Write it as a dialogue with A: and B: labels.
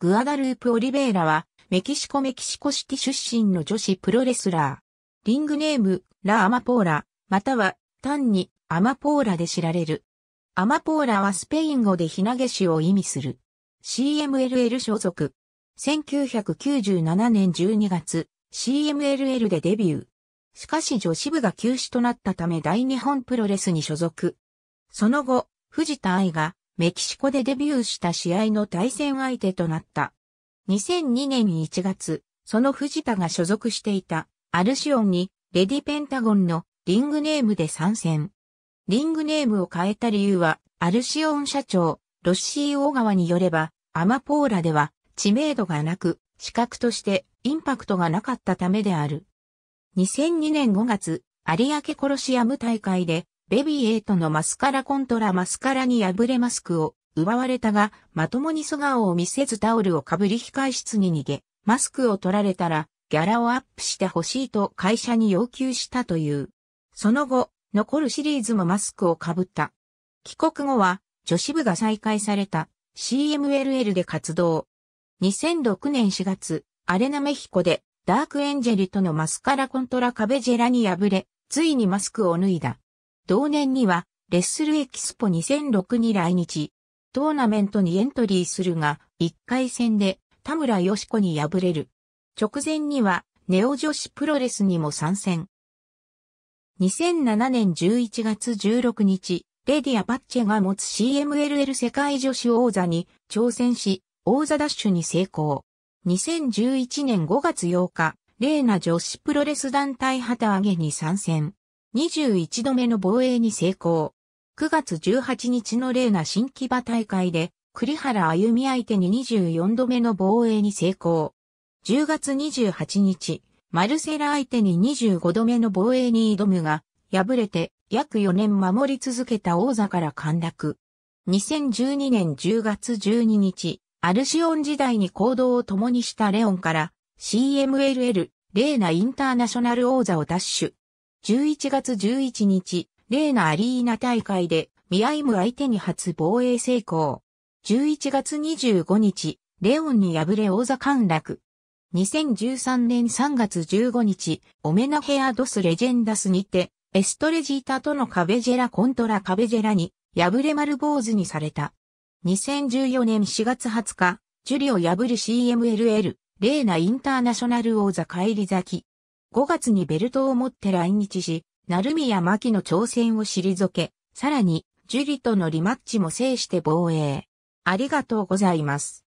A: グアダループ・オリベイラは、メキシコメキシコシティ出身の女子プロレスラー。リングネーム、ラ・アマポーラ、または、単に、アマポーラで知られる。アマポーラはスペイン語でひなげしを意味する。CMLL 所属。1997年12月、CMLL でデビュー。しかし女子部が休止となったため大日本プロレスに所属。その後、藤田愛がメキシコでデビューした試合の対戦相手となった。2002年1月、その藤田が所属していたアルシオンにレディペンタゴンのリングネームで参戦。リングネームを変えた理由は、アルシオン社長、ロッシー大川によれば、アマポーラでは知名度がなく、資格としてインパクトがなかったためである。2002年5月、有明コロシアム大会でベビエートのマスカラコントラマスカラに破れマスクを奪われたが、まともに素顔を見せずタオルをかぶり控室に逃げ、マスクを取られたら、ギャラをアップしてほしいと会社に要求したという。その後、残るシリーズもマスクをかぶった。帰国後は、女子部が再開された CMLL で活動。2006年4月、アレナメヒコで、ダークエンジェルとのマスカラコントラ壁ジェラに破れ、ついにマスクを脱いだ。同年には、レッスルエキスポ2006に来日、トーナメントにエントリーするが、1回戦で田村よし子に敗れる。直前には、ネオ女子プロレスにも参戦。2007年11月16日、レディア・パッチェが持つ CMLL 世界女子王座に挑戦し、王座ダッシュに成功。2011年5月8日、レーナ女子プロレス団体旗揚げに参戦。21度目の防衛に成功。9月18日のレーナ新木場大会で、栗原歩み相手に24度目の防衛に成功。10月28日、マルセラ相手に25度目の防衛に挑むが、敗れて約4年守り続けた王座から陥落。2012年10月12日、アルシオン時代に行動を共にしたレオンから CMLL レーナインターナショナル王座を奪取。11月11日、レーナアリーナ大会で、ミアイム相手に初防衛成功。11月25日、レオンに敗れ王座陥落。2013年3月15日、オメナヘアドスレジェンダスにて、エストレジータとのカベジェラコントラカベジェラに、敗れ丸坊主にされた。2014年4月20日、ジュリを破る CMLL、レーナインターナショナル王座帰り咲き。5月にベルトを持って来日し、成宮牧の挑戦を退け、さらに、ジュリとのリマッチも制して防衛。ありがとうございます。